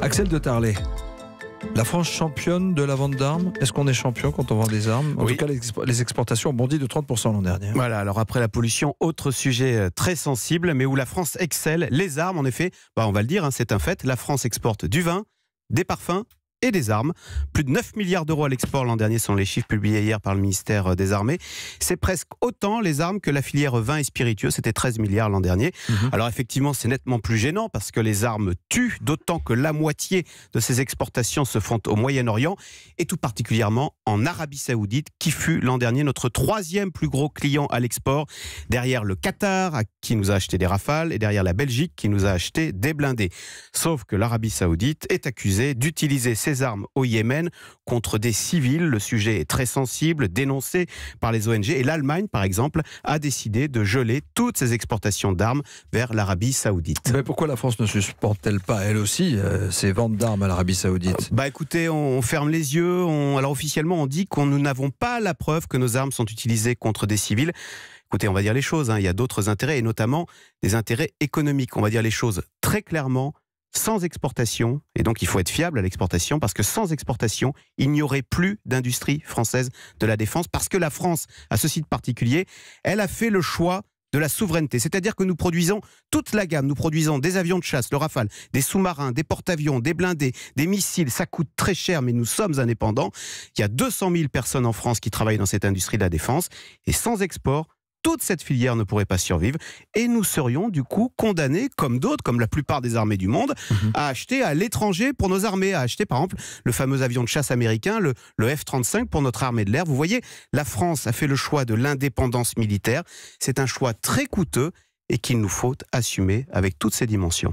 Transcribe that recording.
Axel de Tarlet. La France championne de la vente d'armes Est-ce qu'on est champion quand on vend des armes En tout cas, les exportations ont bondi de 30% l'an dernier. Voilà, alors après la pollution, autre sujet euh, très sensible, mais où la France excelle, les armes, en effet, bah on va le dire, hein, c'est un fait, la France exporte du vin, des parfums et des armes. Plus de 9 milliards d'euros à l'export l'an dernier sont les chiffres publiés hier par le ministère des Armées. C'est presque autant les armes que la filière vin et spiritueux, c'était 13 milliards l'an dernier. Mhm. Alors effectivement, c'est nettement plus gênant parce que les armes tuent, d'autant que la moitié de ces exportations se font au Moyen-Orient et tout particulièrement en Arabie Saoudite qui fut l'an dernier notre troisième plus gros client à l'export derrière le Qatar qui nous a acheté des rafales et derrière la Belgique qui nous a acheté des blindés. Sauf que l'Arabie Saoudite est accusée d'utiliser ces armes au Yémen contre des civils. Le sujet est très sensible, dénoncé par les ONG. Et l'Allemagne, par exemple, a décidé de geler toutes ses exportations d'armes vers l'Arabie saoudite. Mais pourquoi la France ne t elle pas, elle aussi, ces euh, ses ventes d'armes à l'Arabie saoudite Bah écoutez, on, ferme les yeux. On, alors officiellement, on dit qu'on nous n'avons pas la preuve que nos armes sont utilisées contre des civils. Écoutez, on va dire les choses, hein. il y a d'autres intérêts, et notamment des intérêts économiques. On va dire les choses très clairement, sans exportation, et donc il faut être fiable à l'exportation, parce que sans exportation, il n'y aurait plus d'industrie française de la défense, parce que la France, à ce site particulier, elle a fait le choix de la souveraineté. C'est-à-dire que nous produisons toute la gamme. Nous produisons des avions de chasse, le Rafale, des sous-marins, des porte-avions, des blindés, des missiles. Ça coûte très cher, mais nous sommes indépendants. Il y a 200 000 personnes en France qui travaillent dans cette industrie de la défense. Et sans export, toute cette filière ne pourrait pas survivre et nous serions du coup condamnés, comme d'autres, comme la plupart des armées du monde, mhm. à acheter à l'étranger pour nos armées, à acheter par exemple le fameux avion de chasse américain, le, le F-35 pour notre armée de l'air. Vous voyez, la France a fait le choix de l'indépendance militaire. C'est un choix très coûteux et qu'il nous faut assumer avec toutes ses dimensions.